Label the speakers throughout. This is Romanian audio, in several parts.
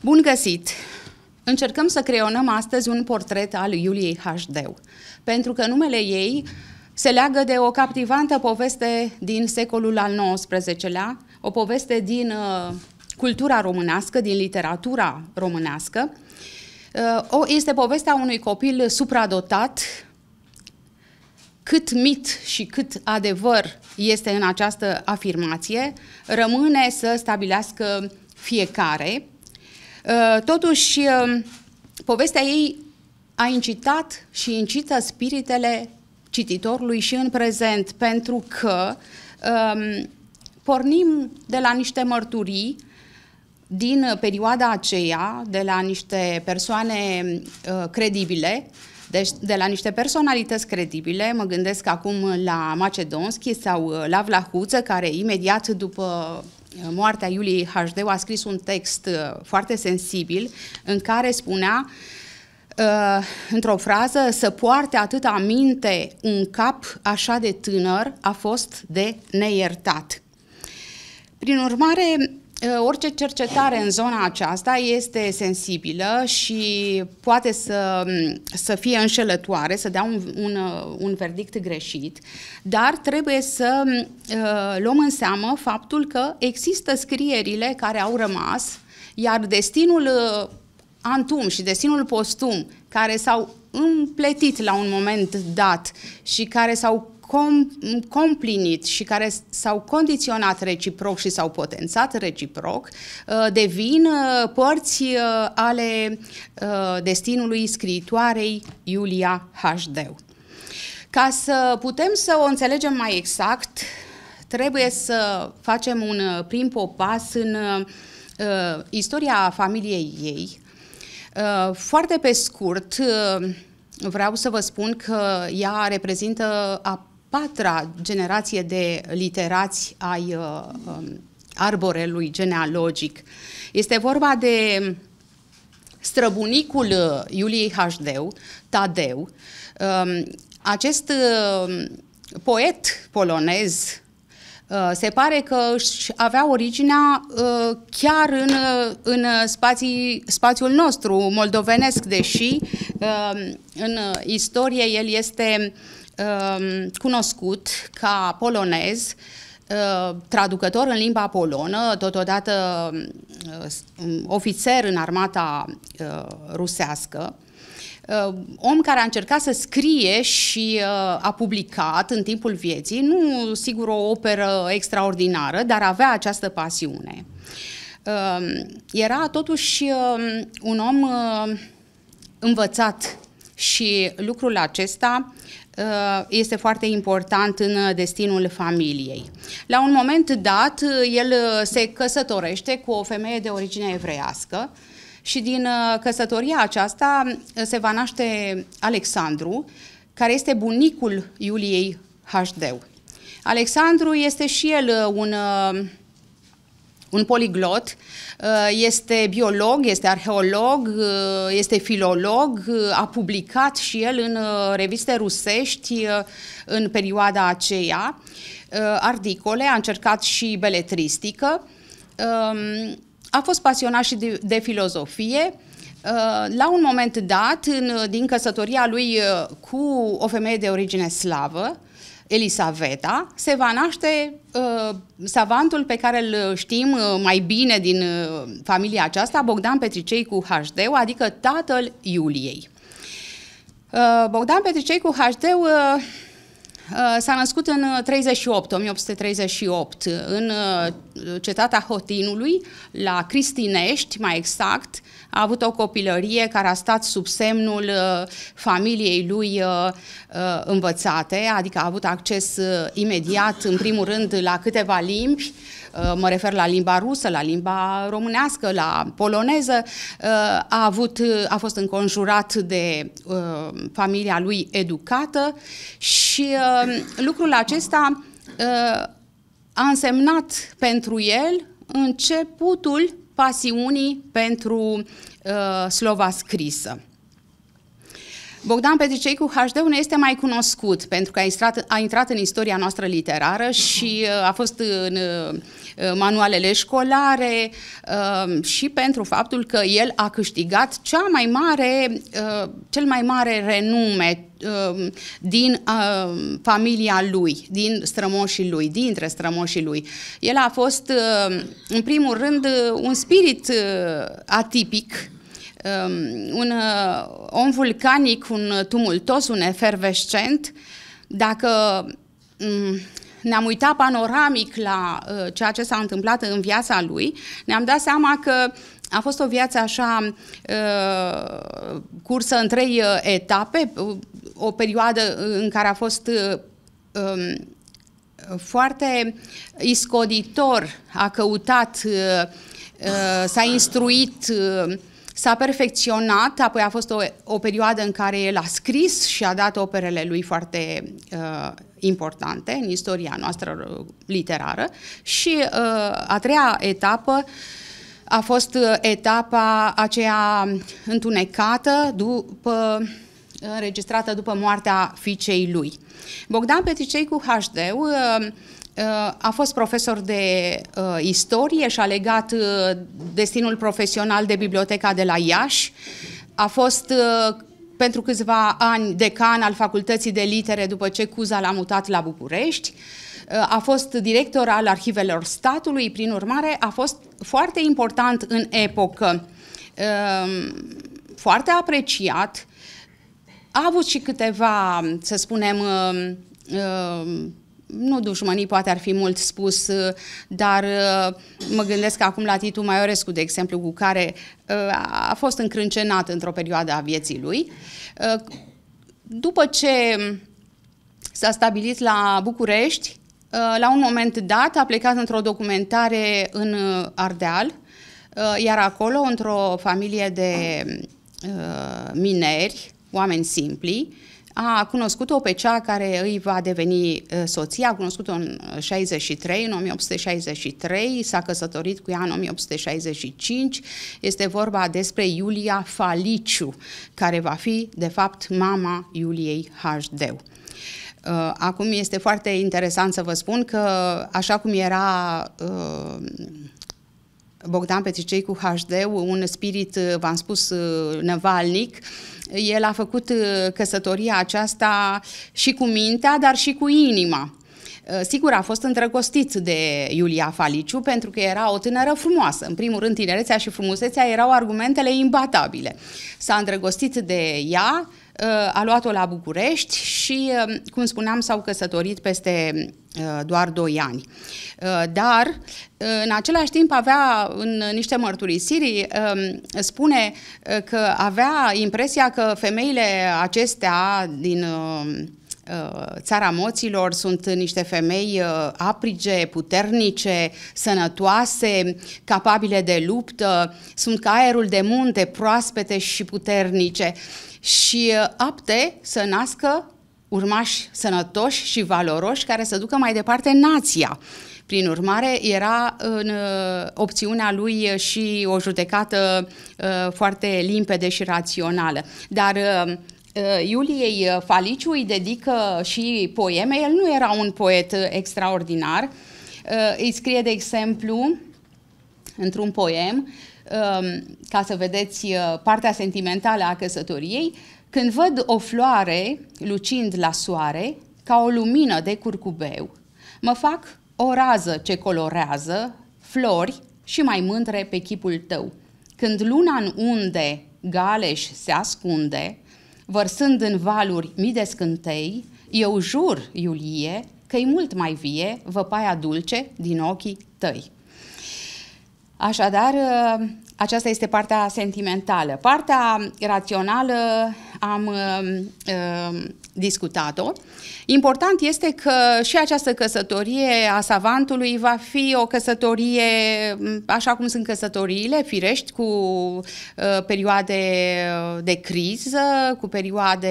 Speaker 1: Bun găsit! Încercăm să creionăm astăzi un portret al Iuliei Hdeu, pentru că numele ei se leagă de o captivantă poveste din secolul al XIX-lea, o poveste din uh, cultura românească, din literatura românească. Uh, o, este povestea unui copil supradotat, cât mit și cât adevăr este în această afirmație, rămâne să stabilească fiecare. Uh, totuși, um, povestea ei a incitat și incită spiritele cititorului și în prezent, pentru că um, pornim de la niște mărturii din perioada aceea, de la niște persoane uh, credibile, deci de la niște personalități credibile, mă gândesc acum la Macedonski sau uh, la Vlahuță, care imediat după Uh, moartea Iuliei HD, a scris un text uh, foarte sensibil în care spunea Uh, într-o frază, să poarte atât aminte un cap așa de tânăr a fost de neiertat. Prin urmare, deci, uh, orice cercetare în zona aceasta este sensibilă și poate să, mm, să fie înșelătoare, să dea un, un, uh, un verdict greșit, dar trebuie să mm, uh, luăm în seamă faptul că există scrierile care au rămas, iar destinul uh, antum și destinul postum, care s-au împletit la un moment dat și care s-au com- complinit și care s-au condiționat reciproc și s-au potențat reciproc, uh, devin uh, părți uh, ale destinului scriitoarei Iulia H.D. Ca să putem să o înțelegem mai exact, trebuie să facem un prim popas în uh, istoria familiei ei. Uh, foarte pe scurt, uh, vreau să vă spun că ea reprezintă a patra generație de literați ai uh, um, arborelui genealogic. Este vorba de străbunicul uh, Iuliei Hașdeu, Tadeu, um, acest um, poet polonez uh, se pare că își avea originea chiar în, în spații, spațiul nostru moldovenesc, deși în istorie el este Um, cunoscut ca polonez, uh, traducător în limba polonă, totodată um, uh, ofițer în armata uh, rusească, om care a încercat să scrie și a publicat în timpul vieții, nu sigur o operă extraordinară, dar avea această pasiune. Um, era totuși un om învățat și lucrul acesta Uh, este foarte important în uh, destinul familiei. La un moment dat, uh, el se căsătorește cu o femeie de origine evreiască și din căsătoria aceasta se va naște Alexandru, care este bunicul Iuliei HD. Alexandru este și el un un poliglot, uh, este biolog, este arheolog, uh, este filolog, uh, a publicat și el în reviste rusești în perioada aceea articole, a încercat și beletristică, um, a fost pasionat și de, filozofie, la un moment dat, în, din căsătoria lui cu o femeie de origine slavă, Elisaveta, se va naște uh, savantul pe care îl știm uh, mai bine din uh, familia aceasta, Bogdan Petricei cu HD, adică tatăl Iuliei. Uh, Bogdan Petricei cu HD uh, Uh, s-a născut în 38, uh, 1838, uh, în cetatea Hotinului, la Cristinești, mai exact. A avut o copilărie care a stat sub semnul familiei lui învățate, adică a avut acces imediat, în primul rând, la câteva limbi, Uh, mă refer la limba rusă, la limba românească, la poloneză, uh, a, avut, uh, a fost înconjurat de familia lui educată și lucrul acesta a însemnat pentru el începutul pasiunii pentru slova scrisă. Bogdan Petriceicu hd ne este mai cunoscut pentru că a intrat, a intrat în istoria noastră literară și a fost în uh, Uh, manualele școlare uh, și pentru faptul că el a câștigat cea mai mare, uh, cel mai mare renume din familia lui, din strămoșii lui, dintre strămoșii lui. El a fost, în primul rând, un spirit atipic, um, un om vulcanic, un tumultos, un efervescent. Dacă mm, ne-am uitat panoramic la uh, ceea ce s-a întâmplat în viața lui, ne-am dat seama că a fost o viață așa uh, cursă în trei uh, etape, uh, o perioadă în care a fost uh, um, foarte iscoditor, a căutat, uh, uh s-a instruit. Uh, S-a perfecționat, apoi a fost o, o perioadă în care el a scris și a dat operele lui foarte uh, importante în istoria noastră uh, literară și uh, a treia etapă a fost uh, etapa aceea întunecată după înregistrată după moartea fiicei lui. Bogdan Petricei cu HD Uh, a fost profesor de uh, istorie și a legat uh, destinul profesional de biblioteca de la Iași. A fost uh, pentru câțiva ani decan al Facultății de Litere după ce Cuza l-a mutat la București. Uh, a fost director al Arhivelor Statului, prin urmare a fost foarte important în epocă, uh, foarte apreciat. A avut și câteva, să spunem, uh, uh nu dușmănii poate ar fi mult spus, uh, dar uh, mă gândesc acum la Titu Maiorescu, de exemplu, cu care uh, a fost încrâncenat într-o perioadă a vieții lui. După ce s-a stabilit la București, la un moment dat a plecat într-o documentare în Ardeal, iar acolo, într-o familie de mineri, oameni simpli, a cunoscut-o pe cea care îi va deveni uh, soția, a cunoscut-o în 63, uh, în 1863, s-a căsătorit cu ea în 1865. Este vorba despre Iulia Faliciu, care va fi, de fapt, mama Iuliei HD. Uh, acum este foarte interesant să vă spun că, așa cum era Bogdan Petricei cu HD, un spirit, uh, v-am spus, uh, năvalnic, el a făcut uh, căsătoria aceasta și cu mintea, dar și cu inima. Sigur, a fost îndrăgostit de Iulia Faliciu pentru că era o tânără frumoasă. În primul rând, tinerețea și frumusețea erau argumentele imbatabile. S-a îndrăgostit de ea, Uh, a luat-o la București și, um, cum spuneam, s-au căsătorit peste uh, doar 2 ani. Uh, dar, în același timp, avea în niște mărturisiri, um, spune că avea impresia că femeile acestea din țara moților sunt niște femei aprige, puternice, sănătoase, capabile de luptă, sunt ca aerul de munte, proaspete și puternice și uh, apte să nască urmași sănătoși și valoroși care să ducă mai departe nația. Prin urmare, era în uh, opțiunea lui uh, și o judecată foarte limpede și rațională. Dar Iuliei Faliciu îi dedică și poeme. El nu era un poet extraordinar. Îi scrie, de exemplu, într-un poem, Um, ca să vedeți uh, partea sentimentală a căsătoriei, când văd o floare lucind la soare, ca o lumină de curcubeu, mă fac o rază ce colorează flori și mai mândre pe chipul tău. Când luna în unde galeș se ascunde, vărsând în valuri mii de scântei, eu jur, Iulie, că-i mult mai vie văpaia dulce din ochii tăi. Așadar, ă, aceasta este partea sentimentală. Partea rațională am ă, ă, discutat-o. Important este că și această căsătorie a savantului va fi o căsătorie, așa cum sunt căsătoriile, firești, cu uh, perioade uh, de criză, cu perioade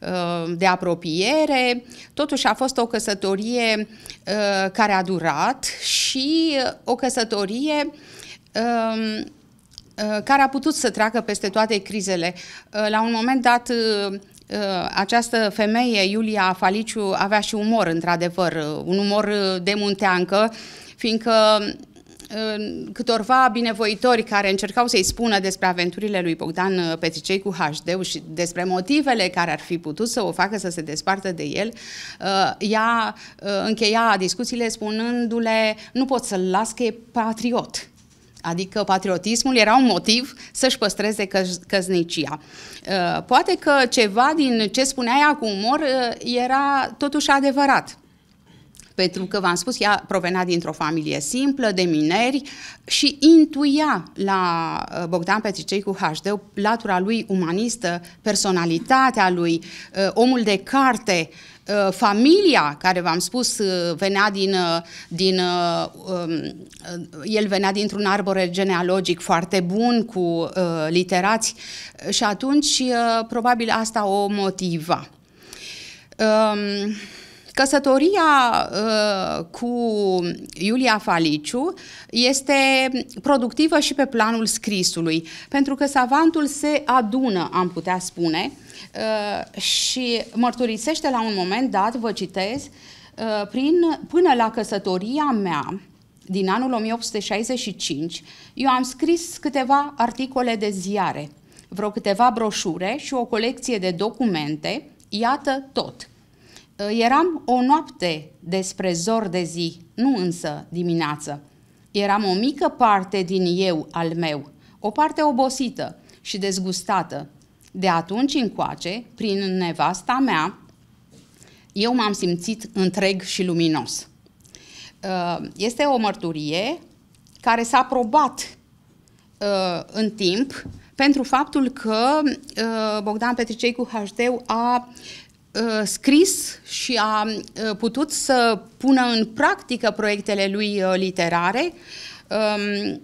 Speaker 1: uh, de apropiere. Totuși a fost o căsătorie uh, care a durat și o căsătorie um, uh, care a putut să treacă peste toate crizele. Uh, la un moment dat, Uh, această femeie, Iulia Faliciu, avea și umor, într-adevăr, uh, un umor uh, de munteancă, fiindcă câtorva binevoitori care încercau să-i spună despre aventurile lui Bogdan Petricei cu hd și despre motivele care ar fi putut să o facă să se despartă de el, ea încheia discuțiile spunându-le nu pot să-l las că e patriot. Adică patriotismul era un motiv să-și păstreze căz- căznicia. Uh, poate că ceva din ce spunea ea cu umor uh, era totuși adevărat pentru că, v-am spus, ea provenea dintr-o familie simplă, de mineri și intuia la uh, Bogdan Petriceicu HD latura lui umanistă, personalitatea lui, omul de carte, Uh, familia care v-am spus uh, venea din, uh, din um, el venea dintr-un arbore genealogic foarte bun cu literați și atunci probabil asta o motiva. Um, Căsătoria uh, cu Iulia Faliciu este productivă și pe planul scrisului, pentru că savantul se adună, am putea spune, uh, și mărturisește la un moment dat, vă citez, uh, prin, până la căsătoria mea, din anul 1865, eu am scris câteva articole de ziare, vreo câteva broșure și o colecție de documente, iată tot. Ă, eram o noapte despre zor de zi, nu însă dimineață. Eram o mică parte din eu al meu, o parte obosită și dezgustată. De atunci încoace, prin nevasta mea, eu m-am simțit întreg și luminos. Ă, este o mărturie care s-a probat ă, în timp pentru faptul că Bogdan Petricei cu HD a uh, scris și a uh, putut să pună în practică proiectele lui uh, literare. Um,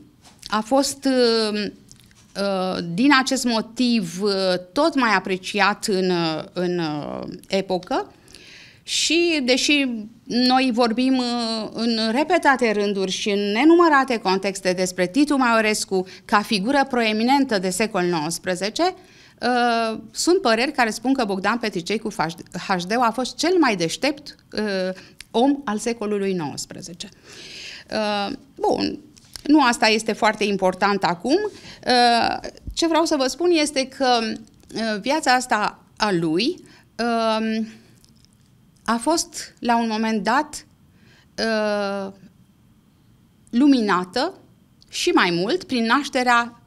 Speaker 1: a fost uh, uh, din acest motiv uh, tot mai apreciat în, uh, în epocă și deși noi vorbim în repetate rânduri și în nenumărate contexte despre Titu Maiorescu ca figură proeminentă de secol XIX, Uh, sunt păreri care spun că Bogdan Petricei cu hd a fost cel mai deștept uh, om al secolului XIX. Uh, bun, nu asta este foarte important acum. Uh, ce vreau să vă spun este că uh, viața asta a lui uh, a fost la un moment dat luminată și mai mult prin nașterea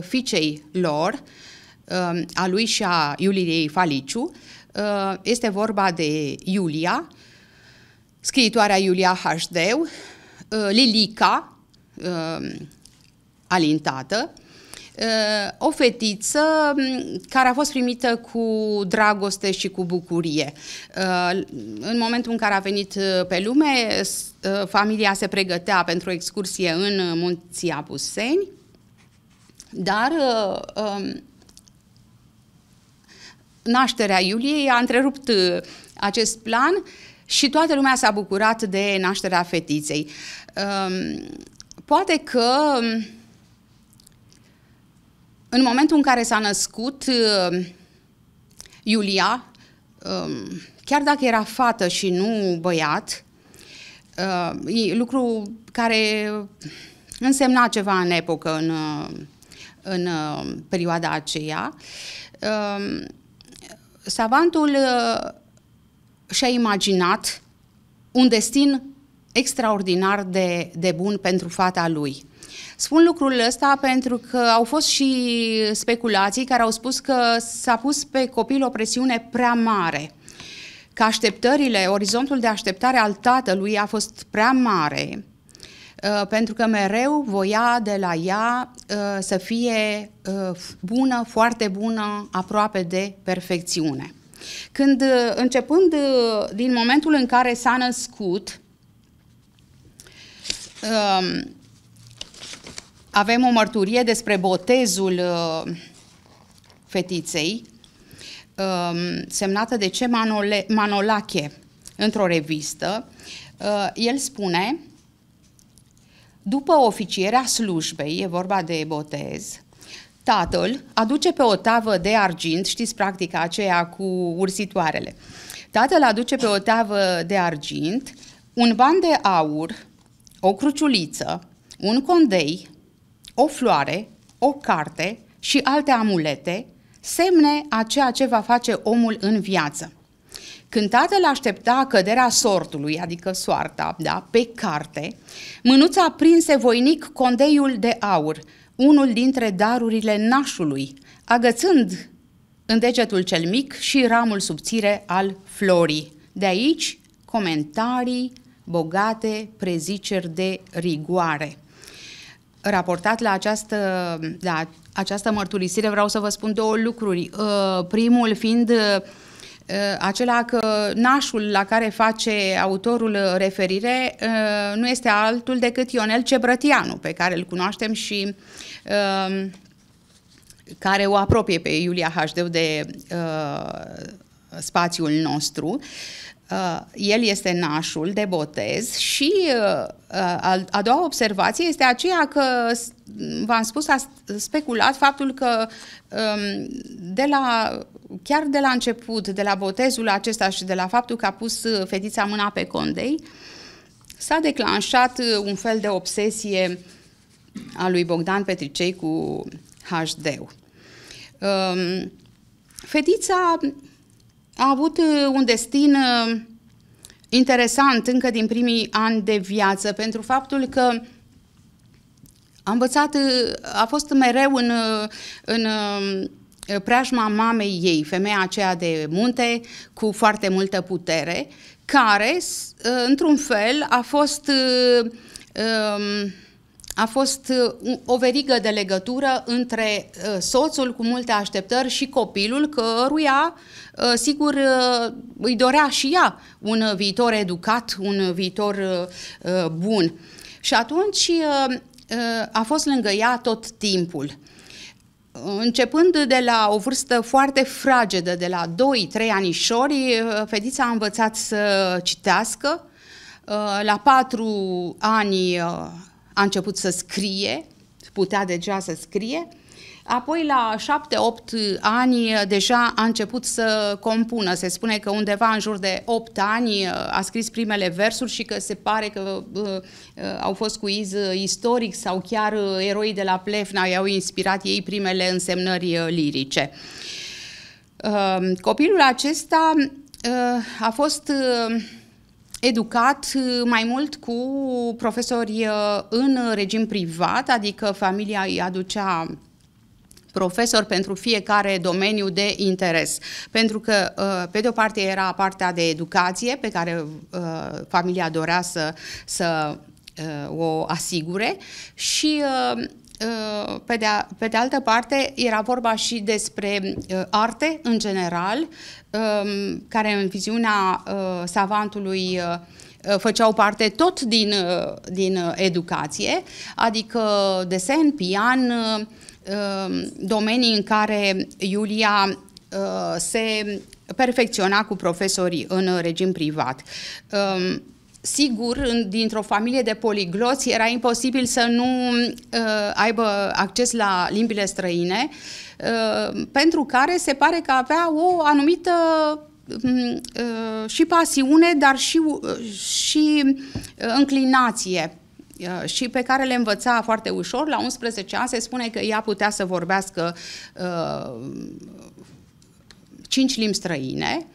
Speaker 1: fiicei lor, Uh, a lui și a Iuliei Faliciu. Uh, este vorba de Iulia, scriitoarea Iulia Hașdeu, uh, Lilica, alintată, o fetiță um, care a fost primită cu dragoste și cu bucurie. În momentul în care a venit pe lume, familia se pregătea pentru o excursie în Munții Apuseni, dar um, nașterea Iuliei a întrerupt uh, acest plan și toată lumea s-a bucurat de nașterea fetiței. Um, poate că um, în momentul în care s-a născut uh, Iulia, um, chiar dacă era fată și nu băiat, uh, lucru care însemna ceva în epocă, în, în perioada aceea, savantul uh, și-a imaginat un destin extraordinar de, de bun pentru fata lui. Spun lucrul ăsta pentru că au fost și speculații care au spus că s-a pus pe copil o presiune prea mare, că așteptările, orizontul de așteptare al tatălui a fost prea mare, Uh, pentru că mereu voia de la ea uh, să fie uh, bună, foarte bună, aproape de perfecțiune. Când, începând din momentul în care s-a născut, um, avem o mărturie despre botezul fetiței, um, semnată de ce Manole, Manolache, într-o revistă. El spune după oficierea slujbei, e vorba de botez, tatăl aduce pe o tavă de argint, știți practica aceea cu ursitoarele, tatăl aduce pe o tavă de argint un ban de aur, o cruciuliță, un condei, o floare, o carte și alte amulete, semne a ceea ce va face omul în viață. Când tatăl aștepta căderea sortului, adică soarta, da, pe carte, mânuța prinse voinic condeiul de aur, unul dintre darurile nașului, agățând în degetul cel mic și ramul subțire al florii. De aici comentarii bogate, preziceri de rigoare. Raportat la această, la această mărturisire vreau să vă spun două lucruri. Uh, primul fiind uh, Ă, acela că nașul la care face autorul referire ă, nu este altul decât Ionel Cebrătianu, pe care îl cunoaștem și ă, care o apropie pe Iulia Hașdeu de spațiul nostru. Uh, Uh, el este nașul de botez și uh, uh, a doua observație este aceea că, v-am spus, a speculat faptul că um, de la, chiar de la început, de la botezul acesta și de la faptul că a pus fetița mâna pe condei, s-a declanșat un fel de obsesie a lui Bogdan Petricei cu HD-ul. Um, fetița a avut uh, un destin uh, interesant încă din primii ani de viață, pentru faptul că a învățat, uh, a fost mereu în, în preajma mamei ei, femeia aceea de munte, cu foarte multă putere, care, într-un fel, a fost Uh, um, a fost uh, o verigă de legătură între uh, soțul cu multe așteptări și copilul, căruia, uh, sigur, îi dorea și ea un viitor educat, un viitor bun. Și atunci a fost lângă ea tot timpul. Începând de la o vârstă foarte fragedă, de la 2-3 anișori, fetița a învățat să citească. La 4 ani a început să scrie, putea deja să scrie, Apoi, la 7-8 ani, deja a început să compună. Se spune că undeva în jur de 8 ani uh, a scris primele versuri și că se pare că uh, uh au fost iz uh, istoric sau chiar eroii de la Plevna i-au inspirat ei primele însemnări lirice. Uh, copilul acesta uh, a fost uh, educat uh, mai mult cu profesori uh, în regim privat, adică familia îi aducea profesor pentru fiecare domeniu de interes. Pentru că, uh, pe de o parte, era partea de educație pe care familia dorea să, să o asigure și Uh, pe de, pe de altă parte, era vorba și despre uh, arte în general, um, care în viziunea uh, savantului făceau parte tot din, din educație, adică desen, pian, um, domenii în care Iulia se perfecționa cu profesorii în regim privat. Um, sigur, dintr-o familie de poligloți, era imposibil să nu uh, aibă acces la limbile străine, uh, pentru care se pare că avea o anumită mm, uh, și pasiune, dar și, uh, și uh, înclinație uh, și pe care le învăța foarte ușor. La 11 ani se spune că ea putea să vorbească uh, cinci limbi străine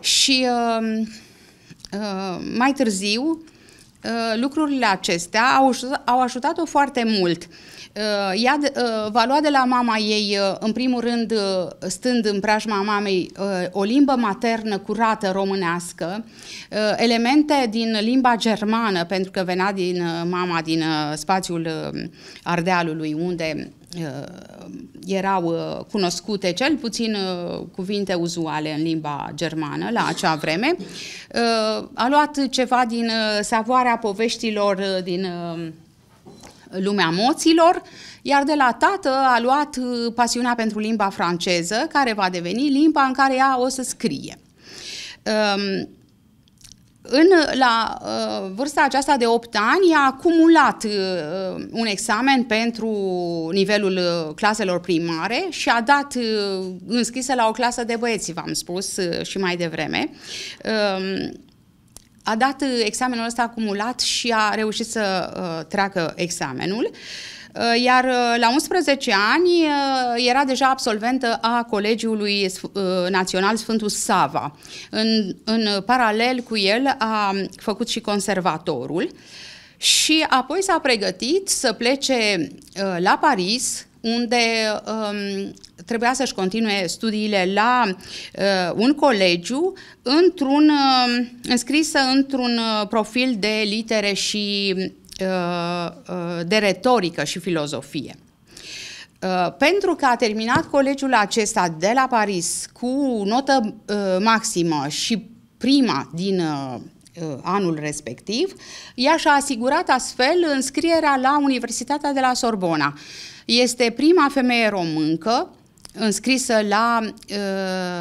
Speaker 1: și uh, Uh, mai târziu, uh, lucrurile acestea au, au ajutat-o foarte mult. Uh, ea va lua de la mama ei, în primul rând, stând în preajma mamei, o limbă maternă curată românească, elemente din limba germană, pentru că venea din mama din spațiul Ardealului, unde Uh, erau uh, cunoscute cel puțin uh, cuvinte uzuale în limba germană la acea vreme. A luat ceva din savoarea poveștilor din lumea moților, iar de la tată a luat pasiunea pentru limba franceză, care va deveni limba în care ea o să scrie. Um, în, la uh, vârsta aceasta de 8 ani a acumulat uh, un examen pentru nivelul uh, claselor primare și a dat uh, înscrisă la o clasă de băieți, v-am spus uh, și mai devreme. Uh, a dat uh, examenul ăsta acumulat și a reușit să uh, treacă examenul. Uh, Uh, iar uh, la 11 ani uh, era deja absolventă a Colegiului Național Sfântul Sava. În, în paralel cu el a făcut și conservatorul și apoi s-a pregătit să plece la Paris unde um, trebuia să-și continue studiile la uh, un colegiu într-un, uh, înscrisă într-un profil de litere și Uh, uh, de retorică și filozofie. Uh, pentru că a terminat colegiul acesta de la Paris cu notă maximă și prima din anul respectiv, ea și-a asigurat astfel înscrierea la Universitatea de la Sorbona. Este prima femeie româncă înscrisă la uh,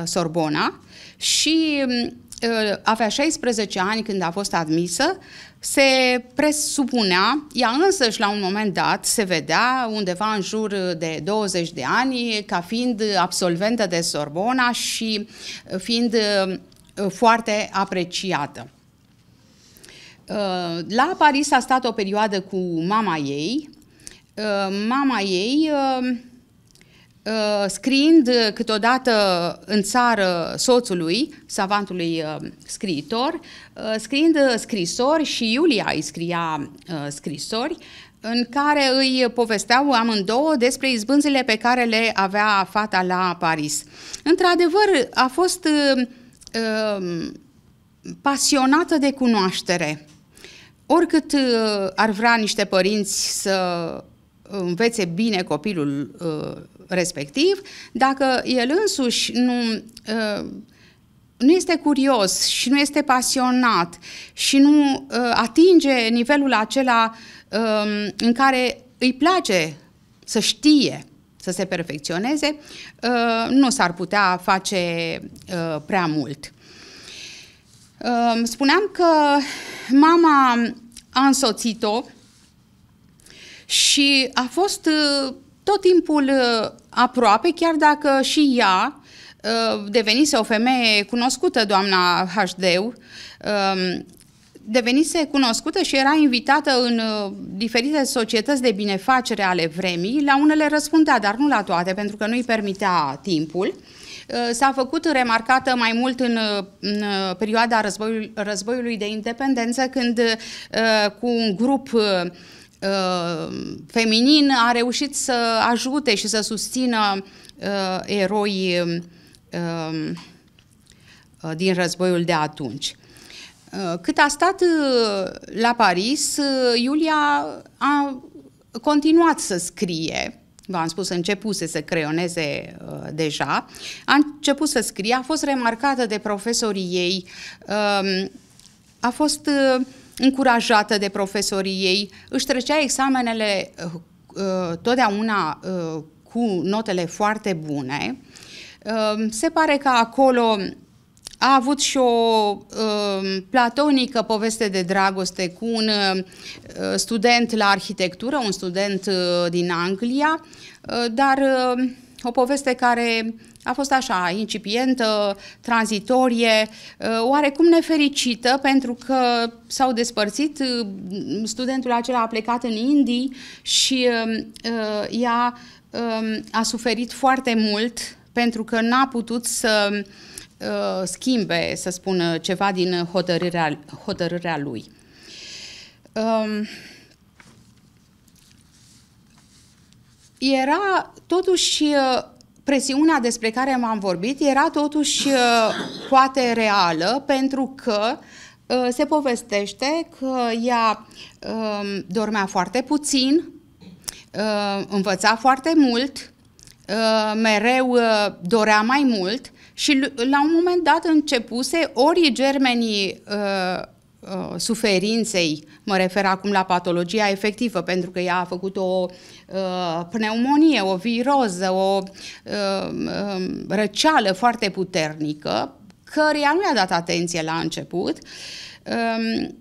Speaker 1: Sorbona și mm, uh, avea 16 ani când a fost admisă se presupunea, ea însăși la un moment dat se vedea undeva în jur de 20 de ani ca fiind absolventă de Sorbona și fiind uh, foarte apreciată. Uh, la Paris a stat o perioadă cu mama ei. Uh, mama ei Uh, scriind câteodată în țară soțului, savantului uh, scriitor, uh, scriind scrisori și Iulia îi scria scrisori, în care îi povesteau amândouă despre izbânzile pe care le avea fata la Paris. Într-adevăr, a fost uh, um, pasionată de cunoaștere. Oricât ar vrea niște părinți să învețe bine copilul uh, respectiv, dacă el însuși nu, uh, nu este curios și nu este pasionat și nu uh, atinge nivelul acela um, în care îi place să știe, să se perfecționeze, uh, nu s-ar putea face prea mult. Um, spuneam că mama a însoțit-o și a fost tot timpul uh, aproape, chiar dacă și ea uh, devenise o femeie cunoscută, doamna Hașdeu, um, devenise cunoscută și era invitată în uh, diferite societăți de binefacere ale vremii. La unele răspundea, dar nu la toate, pentru că nu-i permitea timpul. S-a făcut remarcată mai mult în, în perioada războiului, războiului de independență, când cu un grup Uh, feminin a reușit să ajute și să susțină uh, eroi um, uh, din războiul de atunci. Cât a stat la Paris, Iulia a continuat să scrie, v-am spus, începuse să creioneze uh, deja, a început să scrie, a fost remarcată de profesorii ei, uh, a fost uh, încurajată de profesorii ei, își trecea examenele uh, uh, totdeauna uh, cu notele foarte bune. Uh, se pare că acolo a avut și o uh, platonică poveste de dragoste cu un uh, student la arhitectură, un student uh, din Anglia, uh, dar uh, o poveste care a fost așa, incipientă, tranzitorie, uh, oarecum nefericită pentru că s-au despărțit, uh, studentul acela a plecat în Indii și um, uh, ea um, a suferit foarte mult pentru că n-a putut să schimbe, să spun, ceva din hotărârea, hotărârea lui. Um, era totuși presiunea despre care m-am vorbit era totuși uh, poate reală pentru că uh, se povestește că ea um, dormea foarte puțin, uh, învăța foarte mult, mereu dorea mai mult și la un moment dat începuse ori germenii uh, suferinței, mă refer acum la patologia efectivă, pentru că ea a făcut o uh, pneumonie, o viroză, o uh, um, răceală foarte puternică, căreia nu i-a dat atenție la început. Um,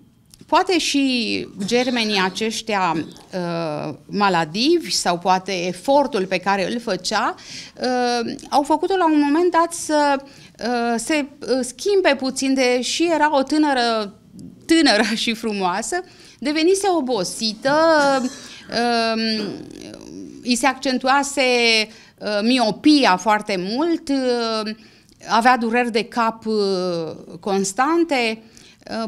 Speaker 1: poate și germenii aceștia uh, maladivi sau poate efortul pe care îl făcea uh, au făcut-o la un moment dat să uh, se uh, schimbe puțin, de și era o tânără tânără și frumoasă, devenise obosită, um, îi se accentuase uh, miopia foarte mult, uh, avea dureri de cap uh, constante,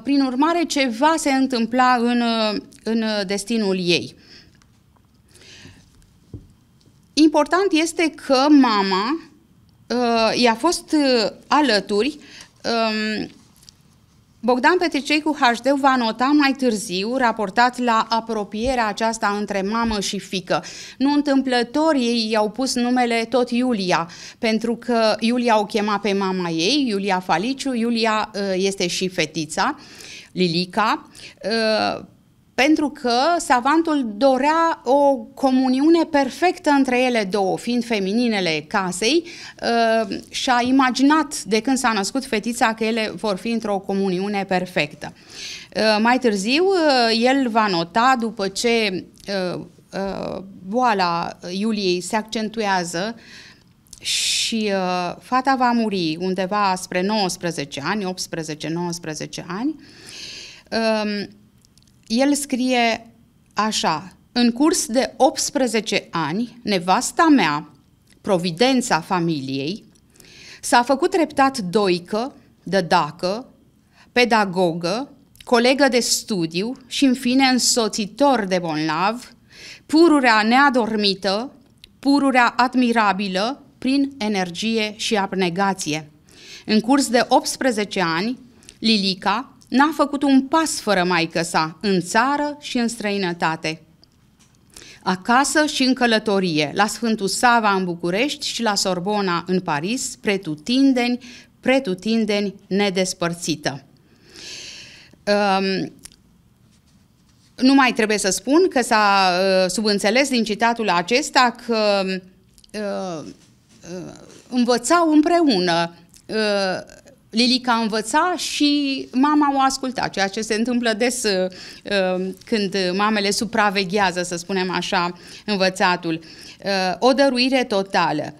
Speaker 1: prin urmare ceva se întâmpla în, în destinul ei. Important este că mama uh, i-a fost uh, alături uh, Bogdan Petricei cu HD va nota mai târziu, raportat la apropierea aceasta între mamă și fică. Nu întâmplător ei i-au pus numele tot Iulia, pentru că Iulia o chema pe mama ei, Iulia Faliciu, Iulia uh, este și fetița. Lilica, uh, pentru că savantul dorea o comuniune perfectă între ele două, fiind femininele casei, uh, și a imaginat de când s-a născut fetița că ele vor fi într-o comuniune perfectă. Uh, mai târziu, uh, el va nota, după ce boala Iuliei se accentuează, și uh, fata va muri undeva spre 19 ani, 18-19 ani. Uh, el scrie așa, în curs de 18 ani, nevasta mea, providența familiei, s-a făcut treptat doică, dădacă, pedagogă, colegă de studiu și, în fine, însoțitor de bolnav, pururea neadormită, pururea admirabilă prin energie și abnegație. În curs de 18 ani, Lilica n-a făcut un pas fără maică sa, în țară și în străinătate. Acasă și în călătorie, la Sfântul Sava în București și la Sorbona în Paris, pretutindeni, pretutindeni nedespărțită. Um, nu mai trebuie să spun că s-a uh, subînțeles din citatul acesta că uh, uh, învățau împreună, uh, Lilica învăța și mama o asculta, ceea ce se întâmplă des uh, uh, când mamele supraveghează, să spunem așa, învățatul. Uh, o dăruire totală.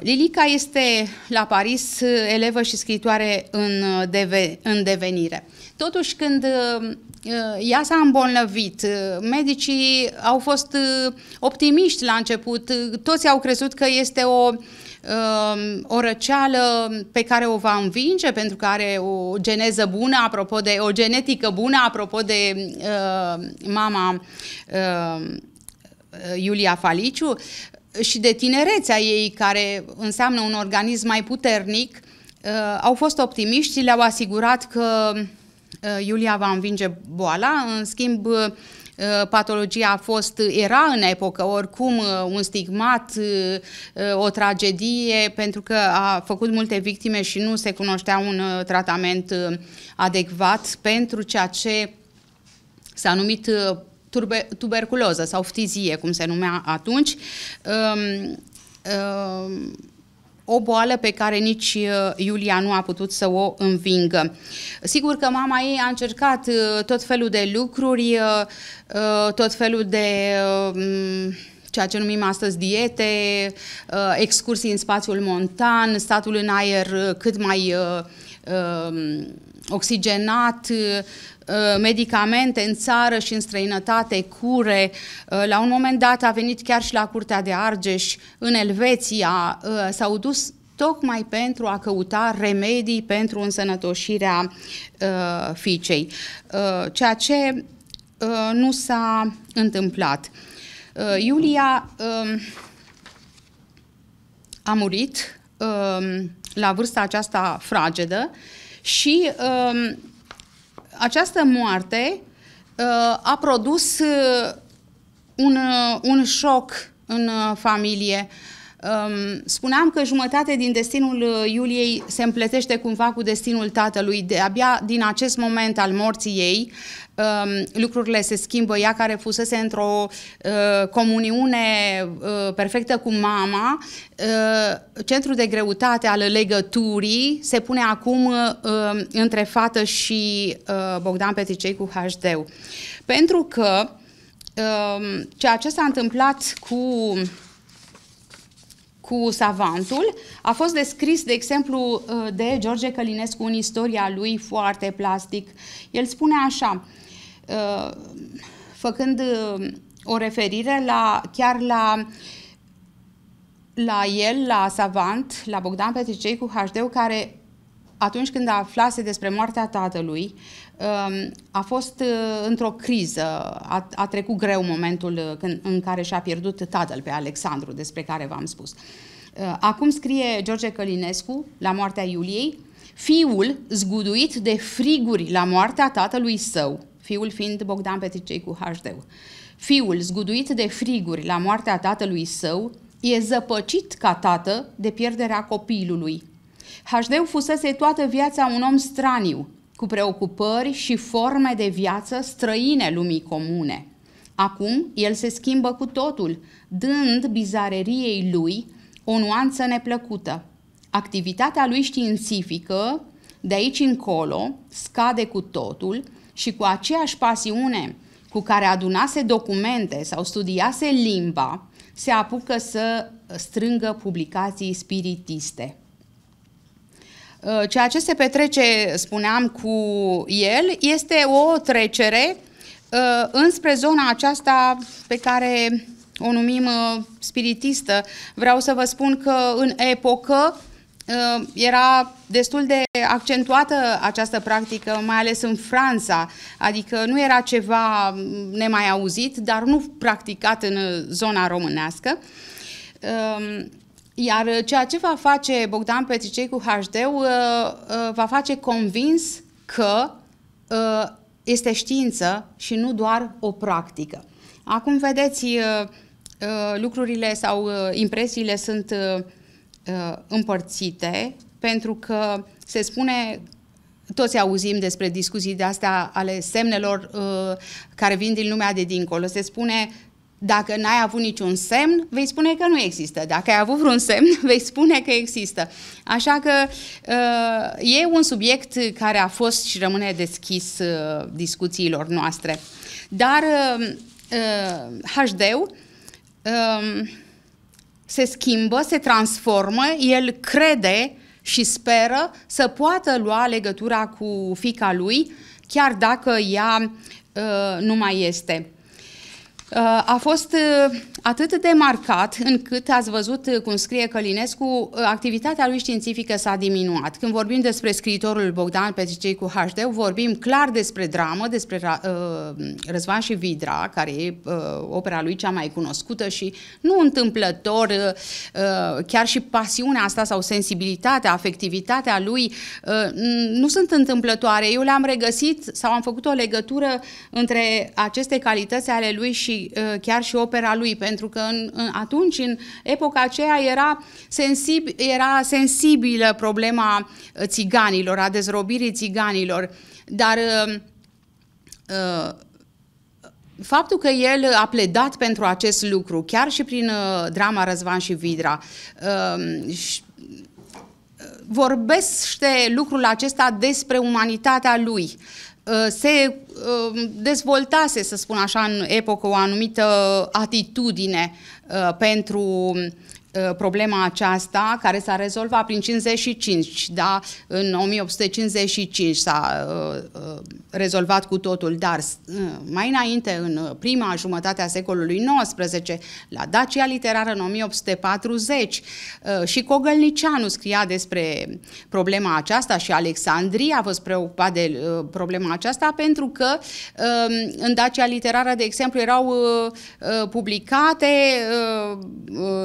Speaker 1: Lilica este la Paris elevă și scritoare în, deve- în devenire. Totuși, când ea s-a îmbolnăvit, medicii au fost optimiști la început, toți au crezut că este o Um, o răceală pe care o va învinge pentru că are o geneză bună, apropo de o genetică bună, apropo de uh, mama uh, Iulia Faliciu și de tinerețea ei care înseamnă un organism mai puternic, uh, au fost optimiști, le-au asigurat că uh, Iulia va învinge boala, în schimb Uh, patologia a fost, era în epocă oricum uh, un stigmat, uh, o tragedie, pentru că a făcut multe victime și nu se cunoștea un tratament adecvat pentru ceea ce s-a numit turbe, tuberculoză sau ftizie, cum se numea atunci. Um, um, o boală pe care nici uh, Iulia nu a putut să o învingă. Sigur că mama ei a încercat uh, tot felul de lucruri, uh, tot felul de ceea ce numim astăzi diete, excursii în spațiul montan, statul în aer cât mai oxigenat, Uh, medicamente în țară și în străinătate, cure. Uh, la un moment dat a venit chiar și la Curtea de Argeș, în Elveția, uh, s-au dus tocmai pentru a căuta remedii pentru însănătoșirea uh, fiicei, uh, ceea ce uh, nu s-a întâmplat. Uh, Iulia uh, a murit uh, la vârsta aceasta fragedă și uh, această moarte uh, a produs uh, un, uh, un șoc în familie. Spuneam că jumătate din destinul uh, Iuliei se împletește cumva cu destinul tatălui. De abia din acest moment al morții ei, um, lucrurile se schimbă. Ea care fusese într-o uh, comuniune uh, perfectă cu mama, centrul de greutate al legăturii se pune acum între fată și Bogdan Petricei cu HD. Pentru că um, ceea ce s-a întâmplat cu cu savantul, a fost descris, de exemplu, uh, de George Călinescu în istoria lui foarte plastic. El spune așa, uh, făcând uh, o referire la, chiar la la el, la savant, la Bogdan Petricei cu hd care atunci când aflase despre moartea tatălui, Um, a fost uh, într-o criză, a, a trecut greu momentul uh, când, în care și-a pierdut tatăl pe Alexandru, despre care v-am spus. Uh, acum scrie George Călinescu, la moartea Iuliei, fiul zguduit de friguri la moartea tatălui său, fiul fiind Bogdan Petricei cu HD. Fiul zguduit de friguri la moartea tatălui său e zăpăcit ca tată de pierderea copilului. HD fusese toată viața un om straniu, cu preocupări și forme de viață străine lumii comune. Acum el se schimbă cu totul, dând bizareriei lui o nuanță neplăcută. Activitatea lui științifică, de aici încolo, scade cu totul și cu aceeași pasiune cu care adunase documente sau studiase limba, se apucă să strângă publicații spiritiste. Uh, ceea ce se petrece, spuneam cu el, este o trecere uh, înspre zona aceasta pe care o numim uh, spiritistă. Vreau să vă spun că în epocă era destul de accentuată această practică, mai ales în Franța, adică nu era ceva nemai auzit, dar nu practicat în zona românească. Um, iar uh, ceea ce va face Bogdan Petricei cu HD uh, uh, va face convins că este știință și nu doar o practică. Acum vedeți, lucrurile sau impresiile sunt împărțite pentru că se spune toți auzim despre discuții de astea ale semnelor care vin din lumea de dincolo. Se spune dacă n-ai avut niciun semn, vei spune că nu există. Dacă ai avut vreun semn, vei spune că există. Așa că uh, e un subiect care a fost și rămâne deschis uh, discuțiilor noastre. Dar HD-ul uh, um, se schimbă, se transformă, el crede și speră să poată lua legătura cu fica lui, chiar dacă ea nu mai este. Uh, a fost uh, atât de marcat încât ați văzut uh, cum scrie Călinescu, uh, activitatea lui științifică s-a diminuat. Când vorbim despre scriitorul Bogdan Petricei cu HD, vorbim clar despre dramă, despre uh, Răzvan și Vidra, care e uh, opera lui cea mai cunoscută și nu întâmplător, uh, uh chiar și pasiunea asta sau sensibilitatea, afectivitatea lui uh, nu sunt întâmplătoare. Eu le-am regăsit sau am făcut o legătură între aceste calități ale lui și uh, chiar și opera lui, pentru pentru că în, în, atunci, în epoca aceea, era, sensib, era sensibilă problema uh, țiganilor, a dezrobirii țiganilor, dar uh, uh, Faptul că el a pledat pentru acest lucru, chiar și prin uh, drama Răzvan și Vidra, um, uh, și, vorbește lucrul acesta despre umanitatea lui. Uh, se uh, dezvoltase, să spun așa, în epocă o anumită atitudine uh, pentru Uh, problema aceasta, care s-a rezolvat prin 55, da, în 1855 s-a uh, uh, rezolvat cu totul, dar uh, mai înainte, în prima jumătate a secolului XIX, la Dacia Literară în 1840, uh, și Cogălnicianu scria despre problema aceasta și Alexandria a fost preocupat de uh, problema aceasta pentru că um, în Dacia Literară, de exemplu, erau publicate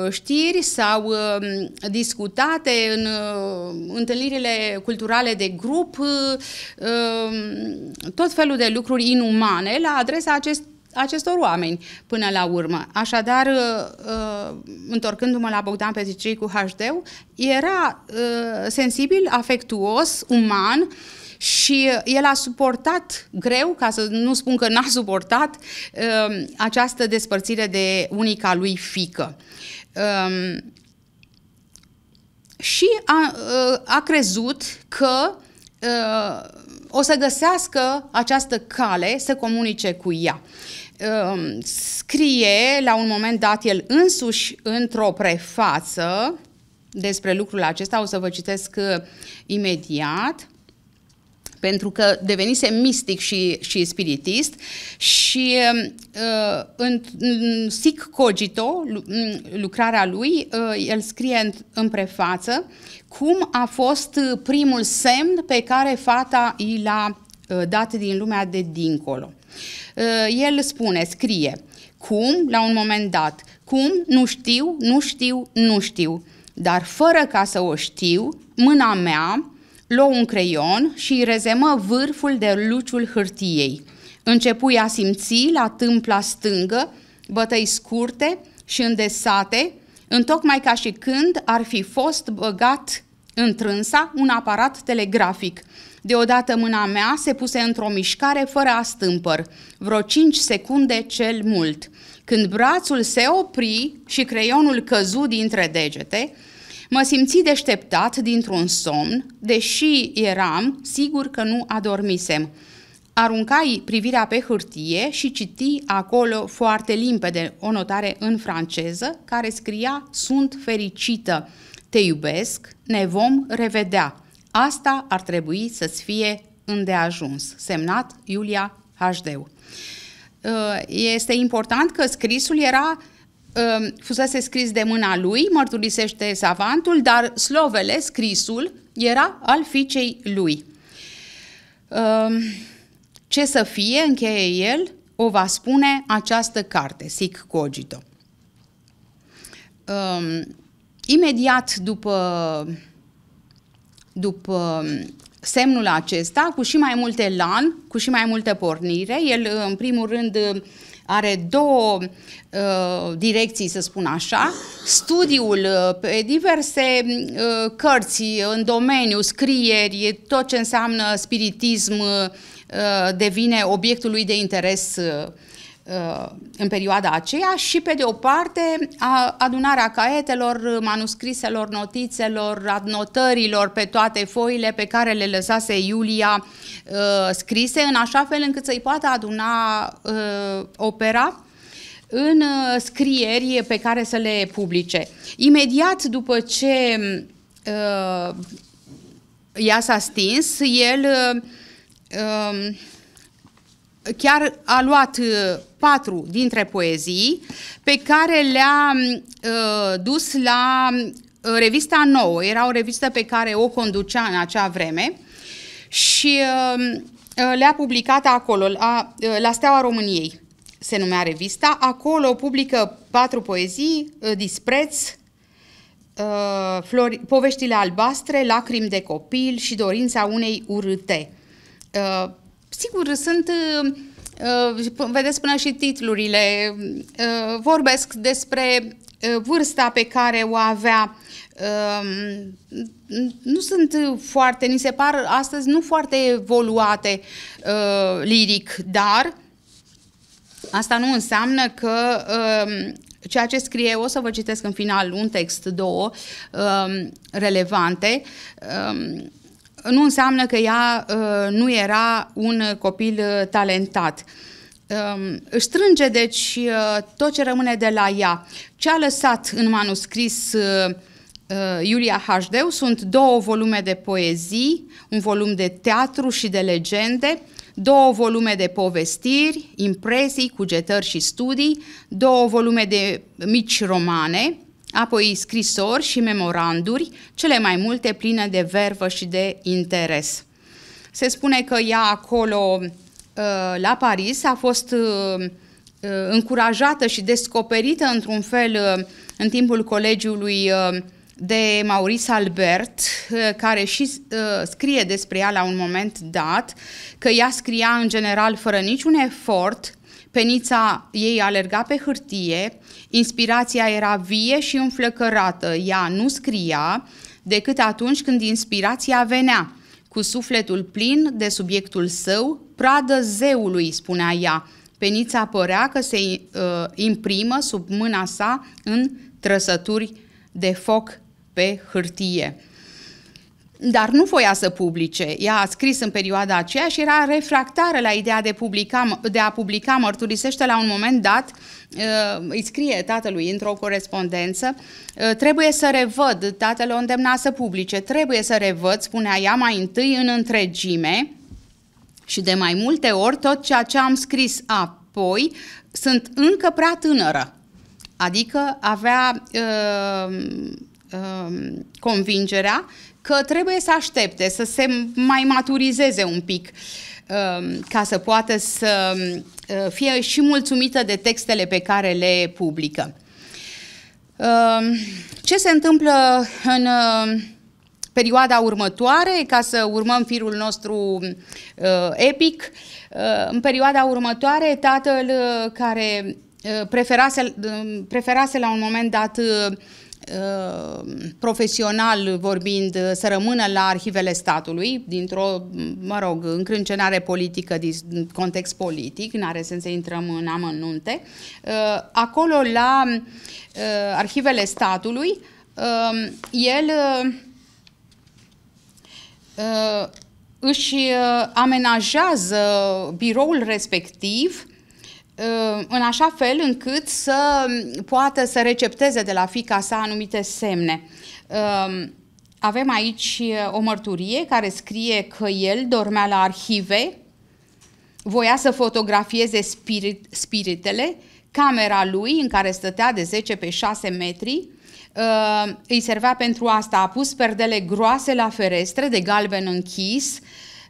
Speaker 1: știri sau um, discutate în uh, întâlnirile culturale de grup, uh, um, tot felul de lucruri inumane la adresa acest acestor oameni până la urmă. Așadar, uh, întorcându-mă la Bogdan Petricei cu HD, era sensibil, afectuos, uman și el a suportat greu, ca să nu spun că n-a suportat, această despărțire de unica lui fică um, și a, uh, a crezut că uh, o să găsească această cale să comunice cu ea. Uh, scrie la un moment dat el însuși într-o prefață despre lucrul acesta, o să vă citesc uh, imediat pentru că devenise mistic și, și spiritist și um, uh, în, în Sic Cogito, lucrarea lui, uh, el scrie în, în prefață cum a fost uh, primul semn pe care fata i l-a uh, dat din lumea de dincolo. Uh, el spune, scrie, cum, la un moment dat, cum, nu știu, nu știu, nu știu, dar fără ca să o știu, mâna mea, Luă un creion și rezemă vârful de luciul hârtiei. Începui a simți la tâmpla stângă bătăi scurte și îndesate, întocmai ca și când ar fi fost băgat trânsa un aparat telegrafic. Deodată mâna mea se puse într-o mișcare fără astâmpăr, vreo 5 secunde cel mult. Când brațul se opri și creionul căzu dintre degete, Mă simți deșteptat dintr-un somn, deși eram sigur că nu adormisem. Aruncai privirea pe hârtie și citi acolo foarte limpede o notare în franceză care scria Sunt fericită, te iubesc, ne vom revedea. Asta ar trebui să-ți fie îndeajuns. Semnat Iulia HD. Uh, este important că scrisul era fusese scris de mâna lui, mărturisește savantul, dar slovele, scrisul, era al fiicei lui. Ce să fie, încheie el, o va spune această carte, Sic Cogito. Imediat după, după semnul acesta, cu și mai multe lan, cu și mai multă pornire, el în primul rând are două uh, direcții, să spun așa, studiul uh, pe diverse uh, cărți în domeniu, scrieri, tot ce înseamnă spiritism uh, devine obiectul lui de interes uh, Uh, în perioada aceea și, pe de o parte, adunarea caietelor, manuscriselor, notițelor, adnotărilor pe toate foile pe care le lăsase Iulia uh, scrise, în așa fel încât să-i poată aduna uh, opera în scrieri pe care să le publice. Imediat după ce ea s-a stins, el um, chiar a luat uh, patru dintre poezii pe care le-a mm, uh, dus la mm, uh, revista nouă. Era o revistă pe care o conducea în acea vreme și le-a publicat acolo, la, la Steaua României se numea revista. Acolo publică patru poezii, Dispreț, Flori, Poveștile albastre, Lacrimi de copil și Dorința unei urâte sigur, sunt... Uh, uh, vedeți până și titlurile, uh, vorbesc despre vârsta pe care o avea. Um, nu sunt foarte, ni se par astăzi nu foarte evoluate liric, dar asta nu înseamnă că um, ceea ce scrie, o să vă citesc în final un text, două um, relevante, nu înseamnă că ea uh, nu era un copil uh, talentat. Um, își strânge, deci, uh, tot ce rămâne de la ea. Ce a lăsat în manuscris Iulia Hașdeu sunt două volume de poezii, un volum de teatru și de legende, două volume de povestiri, impresii, cugetări și studii, două volume de mici romane, apoi scrisori și memoranduri, cele mai multe pline de vervă și de interes. Se spune că ea acolo, ă, la Paris, a fost ă, ă, încurajată și descoperită într-un fel în timpul colegiului de Maurice Albert, care și scrie despre ea la un moment dat, că ea scria în general fără niciun efort, Penița ei alerga pe hârtie, inspirația era vie și înflăcărată, ea nu scria decât atunci când inspirația venea, cu sufletul plin de subiectul său, pradă zeului, spunea ea. Penița părea că se uh, imprimă sub mâna sa în trăsături de foc pe hârtie dar nu voia să publice. Ea a scris în perioada aceea și era refractară la ideea de, publica, de a publica, mărturisește la un moment dat, uh, îi scrie tatălui într-o corespondență, uh, trebuie să revăd, tatăl o îndemna să publice, trebuie să revăd, spunea ea mai întâi în întregime și de mai multe ori tot ceea ce am scris apoi sunt încă prea tânără. Adică avea uh, uh, convingerea că trebuie să aștepte, să se mai maturizeze un pic um, ca să poată să uh, fie și mulțumită de textele pe care le publică. Um, ce se întâmplă în uh, perioada următoare, ca să urmăm firul nostru uh, epic, în perioada următoare tatăl care preferase, preferase la un moment dat Uh, profesional vorbind, uh, să rămână la arhivele statului, dintr-o, mă rog, încrâncenare politică din context politic, nu are sens să intrăm în amănunte, uh, acolo la arhivele statului, el își amenajează biroul respectiv în așa fel încât să poată să recepteze de la fica sa anumite semne. Ehm, avem aici eh, o mărturie care scrie că el dormea la arhive, voia să fotografieze spirit, spiritele, camera lui în care stătea de 10 pe 6 metri, ehm, îi servea pentru asta, a pus perdele groase la ferestre de galben închis,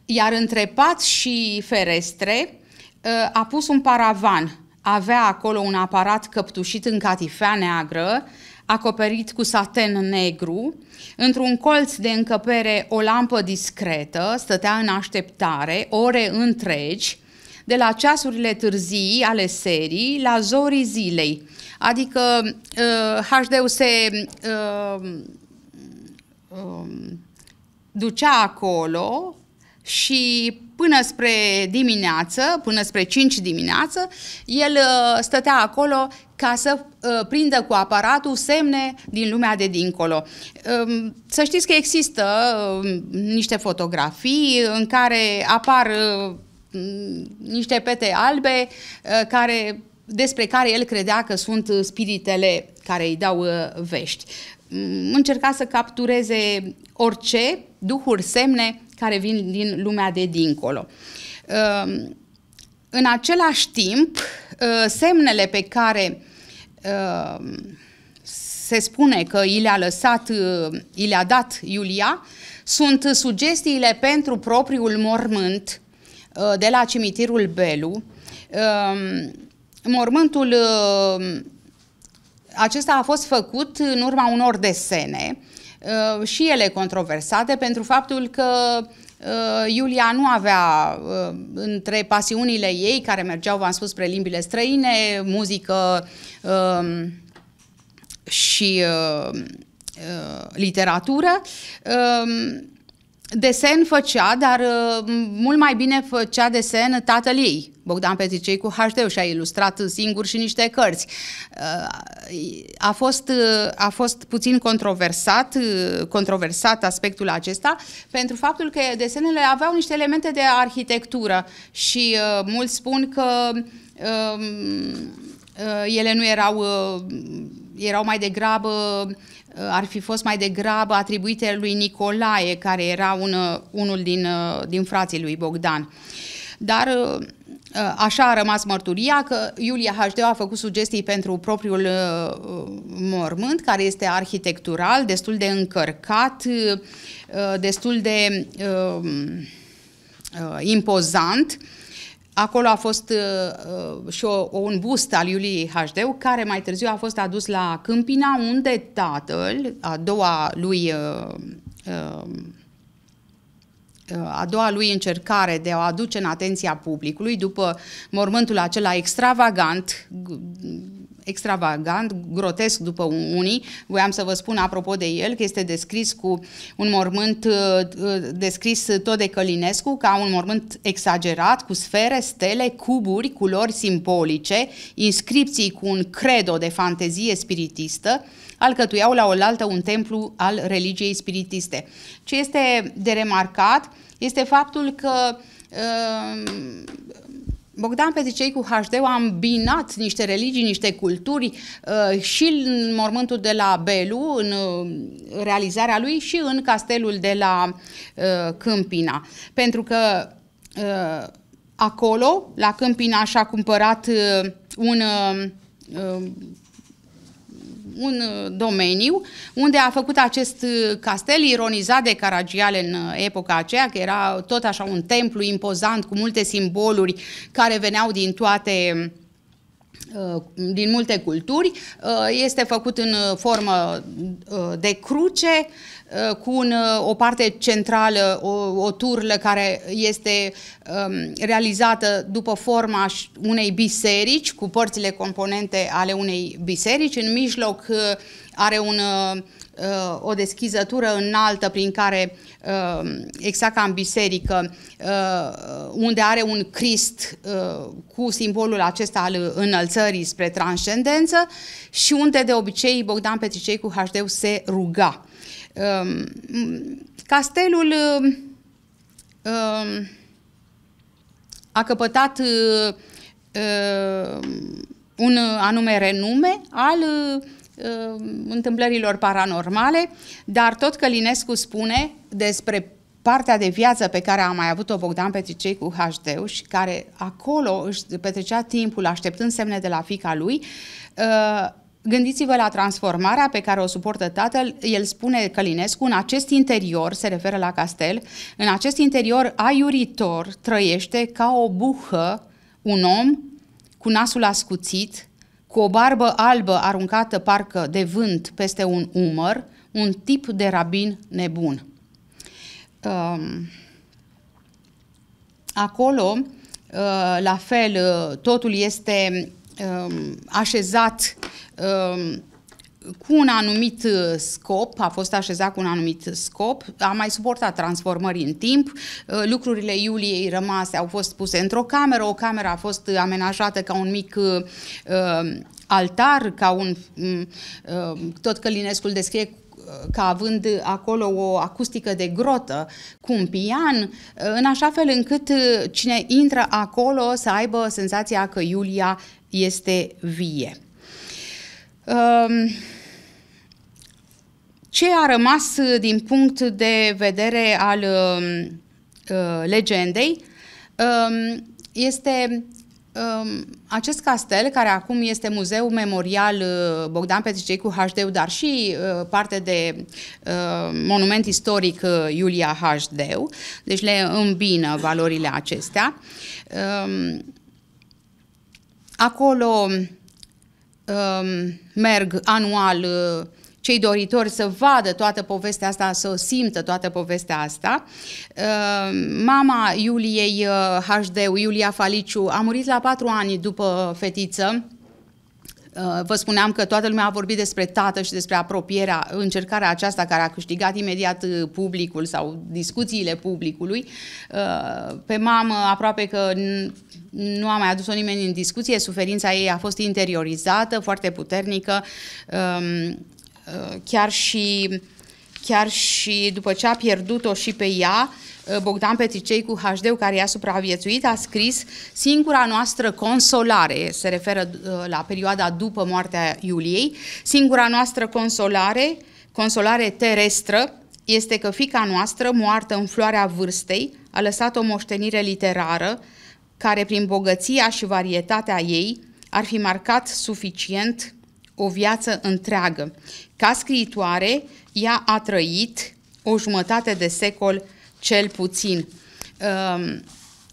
Speaker 1: iar între pat și ferestre Ă, a pus un paravan. Avea acolo un aparat căptușit în catifea neagră, acoperit cu saten negru, într-un colț de încăpere o lampă discretă, stătea în așteptare, ore întregi, de la ceasurile târzii ale serii la zorii zilei. Adică uh, ă, HD-ul se uh, ă, uh, ducea acolo și până spre dimineață, până spre 5 dimineață, el uh, stătea acolo ca să uh, prindă cu aparatul semne din lumea de dincolo. Um, să știți că există um, niște fotografii în care apar uh, mm, niște pete albe care, despre care el credea că sunt spiritele care îi dau vești. Mm, încerca să captureze orice, duhuri, semne care vin din lumea de dincolo. Ehm, în același timp, eh, semnele pe care ehm, se spune că i le-a lăsat, eh, i le-a dat Iulia, sunt sugestiile pentru propriul mormânt eh, de la cimitirul Belu. Ehm, mormântul acesta a fost făcut în urma unor desene Uh, și ele controversate pentru faptul că uh, Iulia nu avea uh, între pasiunile ei, care mergeau, v-am spus, spre limbile străine, muzică um, și literatură, um, Desen făcea, dar uh, mult mai bine făcea desen tatăl ei, Bogdan Petricei cu HD și a ilustrat singur și niște cărți. Uh, a fost, uh, a fost puțin controversat, controversat aspectul acesta pentru faptul că desenele aveau niște elemente de arhitectură și mulți spun că um, Uh, ele nu erau, uh, erau mai degrabă, uh, ar fi fost mai degrabă atribuite lui Nicolae, care era un, unul din, din frații lui Bogdan. Dar așa a rămas mărturia că Iulia HD a făcut sugestii pentru propriul mormânt, care este arhitectural, destul de încărcat, destul de impozant, Acolo a fost uh, uh și o, un bust al Iuliei HD, care mai târziu a fost adus la Câmpina, unde tatăl, a doua lui uh, uh, uh, a doua lui încercare de a o aduce în atenția publicului după mormântul acela extravagant extravagant, grotesc după unii. Voiam să vă spun apropo de el că este descris cu un mormânt uh, uh, descris tot de Călinescu ca un mormânt exagerat cu sfere, stele, cuburi, culori simbolice, inscripții cu un credo de fantezie spiritistă, alcătuiau la oaltă un templu al religiei spiritiste. Ce este de remarcat este faptul că uh, Bogdan Petricei cu HD a ambinat niște religii, niște culturi uh, și în mormântul de la Belu, în uh, realizarea lui, și în castelul de la uh, Câmpina. Pentru că acolo, la Câmpina, și-a cumpărat un un uh, domeniu unde a făcut acest uh, castel ironizat de Caragiale în uh, epoca aceea, că era tot așa un templu impozant cu multe simboluri care veneau din toate din multe culturi, este făcut în formă de cruce, Uh, cu un, uh, o parte centrală, o, o turlă care este um, realizată după forma unei biserici, cu părțile componente ale unei biserici. În mijloc uh, are un, uh, o deschizătură înaltă prin care, uh, exact ca în biserică, uh, unde are un crist cu simbolul acesta al înălțării spre transcendență și unde de obicei Bogdan Petriceicu HD se ruga. Um, castelul um, um, a căpătat uh, un anume renume al uh, întâmplărilor paranormale, dar tot Călinescu spune despre partea de viață pe care a mai avut-o Bogdan Petricei cu HD și care acolo își petrecea timpul așteptând semne de la fica lui, uh, Gândiți-vă la transformarea pe care o suportă tatăl, el spune Călinescu, în acest interior, se referă la castel, în acest interior aiuritor trăiește ca o buhă un om cu nasul ascuțit, cu o barbă albă aruncată parcă de vânt peste un umăr, un tip de rabin nebun. Um, acolo, ă, la fel, ă, totul este Um, așezat um, cu un anumit uh, scop, a fost așezat cu un anumit scop, a mai suportat transformări în timp, uh, lucrurile Iuliei rămase au fost puse într-o cameră, o cameră a fost uh, amenajată ca un mic um, altar, ca un, mm, tot Călinescul descrie ca având acolo o acustică de grotă cu un pian, în așa fel încât cine intră acolo să aibă senzația că Iulia este vie. Um, ce a rămas din punct de vedere al um, uh, legendei um, este acest castel, care acum este muzeu memorial uh, Bogdan cu HD, dar și uh, parte de monument istoric Iulia HD, deci le îmbină valorile acestea. Acolo um, merg anual uh, cei doritori să vadă toată povestea asta, să o simtă toată povestea asta. Um, mama Iuliei HD, uh, Iulia Faliciu, a murit la patru ani după fetiță, Uh, vă spuneam că toată lumea a vorbit despre tată și despre apropierea, încercarea aceasta care a câștigat imediat uh, publicul sau discuțiile publicului. Uh, pe mamă aproape că nu a mai adus-o nimeni în discuție, suferința ei a fost interiorizată, foarte puternică, um, chiar și, chiar și după ce a pierdut-o și pe ea, Uh, Bogdan Petricei cu hd care i-a supraviețuit, a scris Singura noastră consolare, se referă uh, la perioada după moartea Iuliei, singura noastră consolare, consolare terestră, este că fica noastră, moartă în floarea vârstei, a lăsat o moștenire literară care, prin bogăția și varietatea ei, ar fi marcat suficient o viață întreagă. Ca scriitoare, ea a trăit o jumătate de secol cel puțin. Ehm,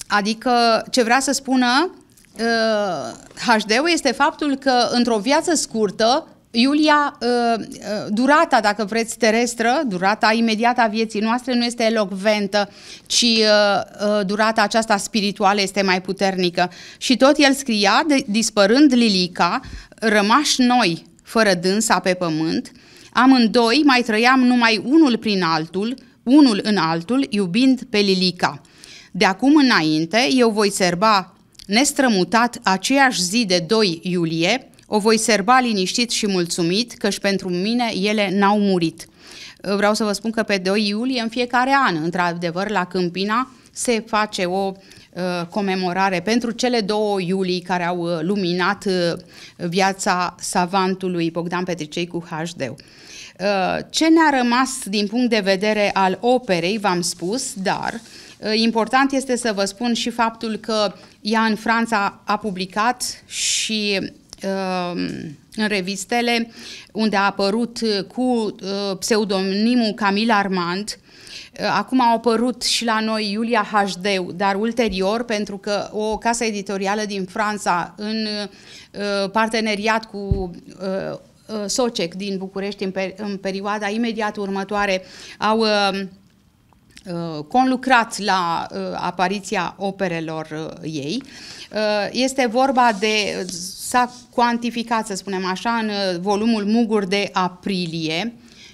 Speaker 1: adică ce vrea să spună HD-ul eh, este faptul că într-o viață scurtă Iulia, eh, durata, dacă vreți, terestră, durata imediată a vieții noastre nu este elocventă, ci eh, durata aceasta spirituală este mai puternică. Și tot el scria, dispărând Lilica, rămași noi, fără dânsa pe pământ, amândoi mai trăiam numai unul prin altul, unul în altul, iubind pe Lilica. De acum înainte, eu voi serba nestrămutat aceeași zi de 2 iulie, o voi serba liniștit și mulțumit, căci pentru mine ele n-au murit. Vreau să vă spun că pe 2 iulie, în fiecare an, într-adevăr, la Câmpina, se face o uh, comemorare pentru cele două iulii care au uh, luminat uh, viața savantului Bogdan Petricei cu HD. Uh, ce ne-a rămas din punct de vedere al operei, v-am spus, dar uh, important este să vă spun și faptul că ea în Franța a publicat și uh, în revistele unde a apărut cu pseudonimul Camila Armand. Acum au apărut și la noi Iulia HD, dar ulterior, pentru că o casă editorială din Franța, în parteneriat cu Uh, Socec din București în, per, în perioada imediat următoare au uh, uh, conlucrat la apariția operelor ei. Este vorba de, s-a cuantificat, să spunem așa, în volumul Mugur de aprilie,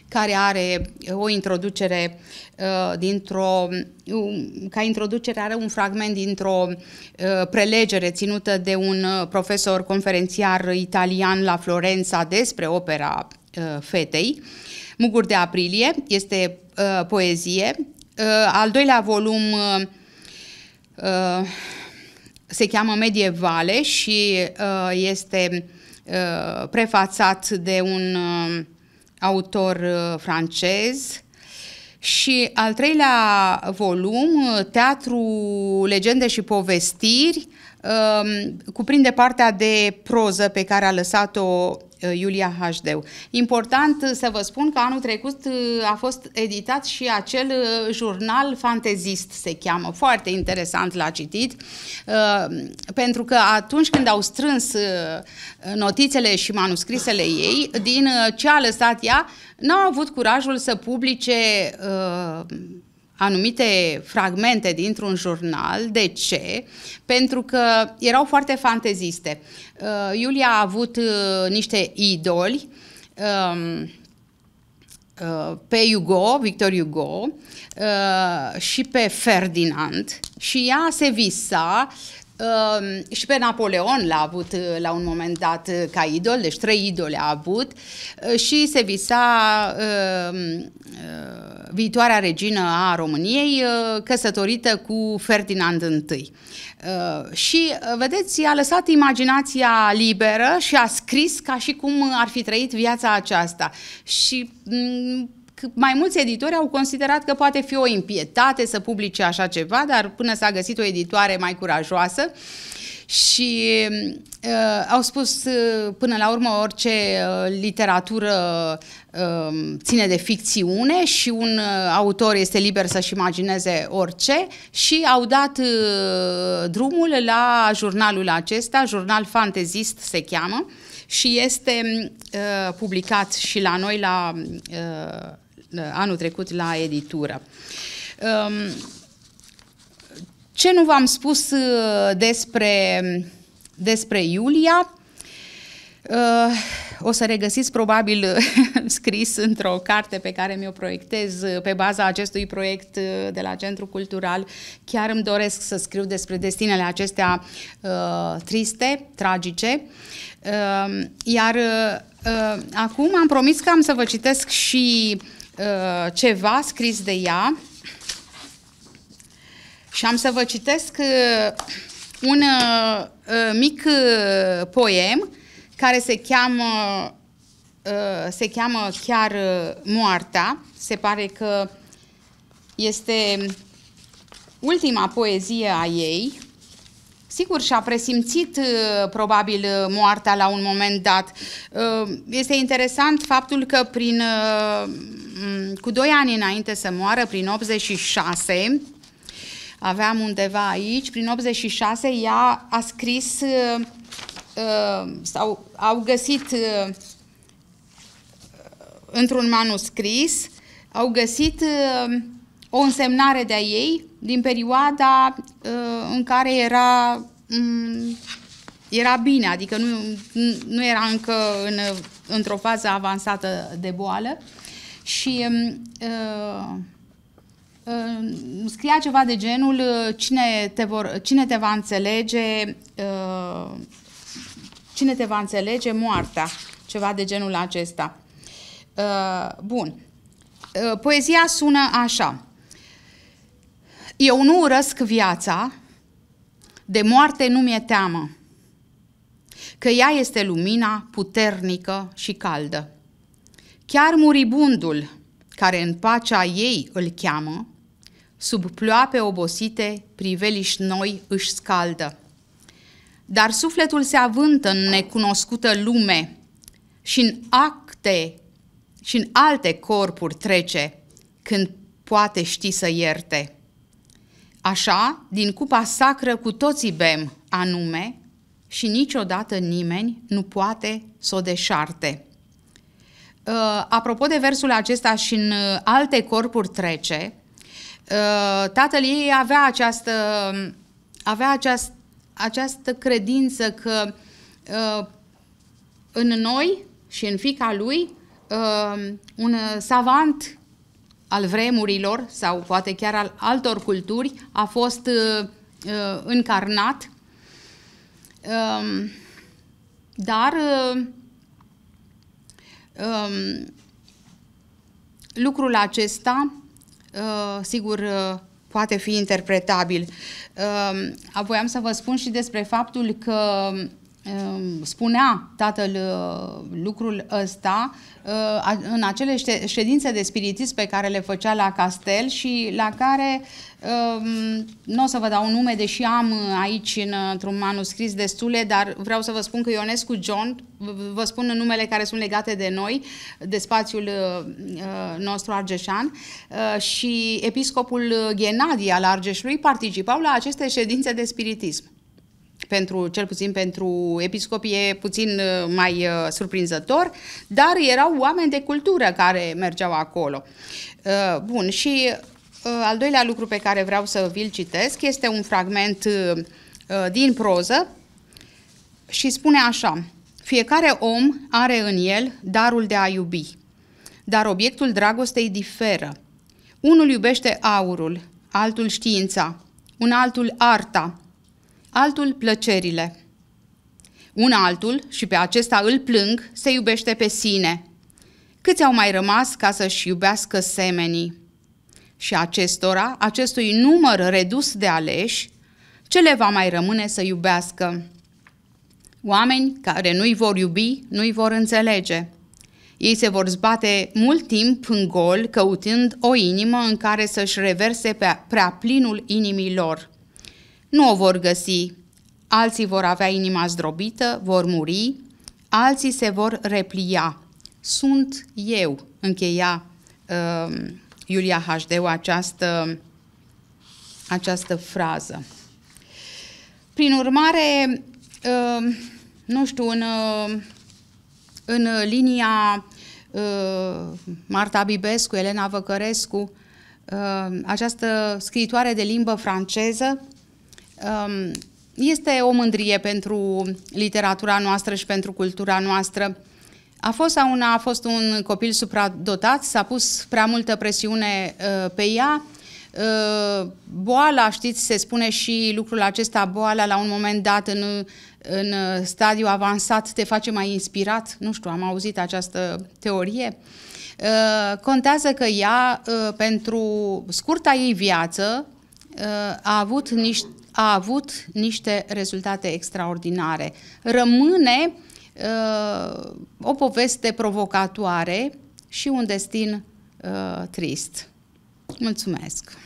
Speaker 1: care are uh, o introducere uh, dintr-o, um, ca introducere are un fragment dintr-o uh, prelegere ținută de un profesor conferențiar italian la Florența despre opera fetei. Muguri de aprilie este poezie. al doilea volum se cheamă Medievale și este prefațat de un uh, autor uh, francez. Și al treilea volum, uh, Teatru, Legende și Povestiri, Um, cuprinde partea de proză pe care a lăsat-o uh, Iulia Hașdeu. Important uh, să vă spun că anul trecut uh, a fost editat și acel jurnal fantezist, se cheamă, foarte interesant la citit, pentru că atunci când au strâns notițele și manuscrisele ei, din ce a lăsat ea, n-au avut curajul să publice anumite fragmente dintr-un jurnal. De ce? Pentru că erau foarte fanteziste. Uh, Iulia a avut uh, niște idoli. Um, uh, pe Hugo, Victor Hugo uh, și pe Ferdinand și ea se visa um, și pe Napoleon l-a avut uh, la un moment dat ca idol, deci trei idole a avut și se visa um, viitoarea regină a României, uh, căsătorită cu Ferdinand I. Uh, și, uh, vedeți, a lăsat imaginația liberă și a scris ca și cum ar fi trăit viața aceasta. Și mm, mai mulți editori au considerat că poate fi o impietate să publice așa ceva, dar până s-a găsit o editoare mai curajoasă și uh, au spus uh, până la urmă orice uh, literatură uh, ține de ficțiune și un uh, autor este liber să-și imagineze orice și au dat uh, drumul la jurnalul acesta, jurnal fantezist se cheamă și este uh, publicat și la noi la uh, anul trecut la editură. Um, ce nu v-am spus uh, despre, despre Iulia? Uh, o să regăsiți probabil uh, scris într-o carte pe care mi-o proiectez pe baza acestui proiect de la Centru Cultural. Chiar îmi doresc să scriu despre destinele acestea triste, tragice. iar acum am promis că am să vă citesc și ceva scris de ea și am să vă citesc uh, un uh, uh, mic poem care se cheamă, se cheamă chiar Moartea. Se pare că este ultima poezie a ei. Sigur, și-a presimțit probabil moartea la un moment dat. Este interesant faptul că prin, cu doi ani înainte să moară, prin 86, aveam undeva aici, prin 86, ea a scris uh, uh, sau au găsit uh, într-un manuscris, au găsit o însemnare de-a ei din perioada în care era, mm, era bine, adică nu, nu era încă în, într-o fază avansată de boală și um, uh, scria ceva de genul uh, cine te, vor, cine te va înțelege uh, cine te va înțelege moartea, ceva de genul acesta. Uh, bun. Poezia sună așa. Eu nu urăsc viața, de moarte nu mi-e teamă, că ea este lumina puternică și caldă. Chiar muribundul, care în pacea ei îl cheamă, sub ploape obosite, priveliști noi își scaldă. Dar sufletul se avântă în necunoscută lume și în acte și în alte corpuri trece, când poate ști să ierte. Așa, din cupa sacră cu toții bem, anume, și niciodată nimeni nu poate să o deșarte. Uh, apropo de versul acesta și în uh, alte corpuri trece, Uh, tatăl ei avea această, um, avea această, această credință că uh, în noi și în fica lui um, un savant al vremurilor sau poate chiar al altor culturi a fost uh, încarnat. Um, dar lucrul acesta Uh, sigur, uh, poate fi interpretabil. Apoi uh, am să vă spun și despre faptul că spunea tatăl uh, lucrul ăsta uh, în acele ședințe de spiritism pe care le făcea la castel și la care um, nu o să vă dau nume, deși am uh, aici într-un manuscris destule, dar vreau să vă spun că Ionescu John, vă spun numele care sunt legate de noi, de spațiul nostru argeșan, și episcopul Ghenadi al Argeșului participau la aceste ședințe de spiritism pentru, cel puțin pentru episcopie, puțin uh, mai uh, surprinzător, dar erau oameni de cultură care mergeau acolo. Uh, bun, și uh, al doilea lucru pe care vreau să vi-l citesc este un fragment uh, uh, din proză și spune așa, fiecare om are în el darul de a iubi, dar obiectul dragostei diferă. Unul iubește aurul, altul știința, un altul arta, altul plăcerile. Un altul, și pe acesta îl plâng, se iubește pe sine. Câți au mai rămas ca să-și iubească semenii? Și acestora, acestui număr redus de aleși, ce le va mai rămâne să iubească? Oameni care nu-i vor iubi, nu-i vor înțelege. Ei se vor zbate mult timp în gol, căutând o inimă în care să-și reverse pe prea plinul inimii lor nu o vor găsi. Alții vor avea inima zdrobită, vor muri, alții se vor replia. Sunt eu, încheia uh, Iulia Hașdeu această, această frază. Prin urmare, uh, nu știu, în, uh, în linia uh, Marta Bibescu, Elena Văcărescu, uh, această scriitoare de limbă franceză, Um, este o mândrie pentru literatura noastră și pentru cultura noastră. A fost sau una, a fost un copil supradotat, s-a pus prea multă presiune uh, pe ea, uh, boala, știți, se spune și lucrul acesta, boala la un moment dat în, în stadiu avansat te face mai inspirat, nu știu, am auzit această teorie. Uh, contează că ea, pentru scurta ei viață, a avut niște a avut niște rezultate extraordinare. Rămâne uh, o poveste provocatoare și un destin uh, trist. Mulțumesc!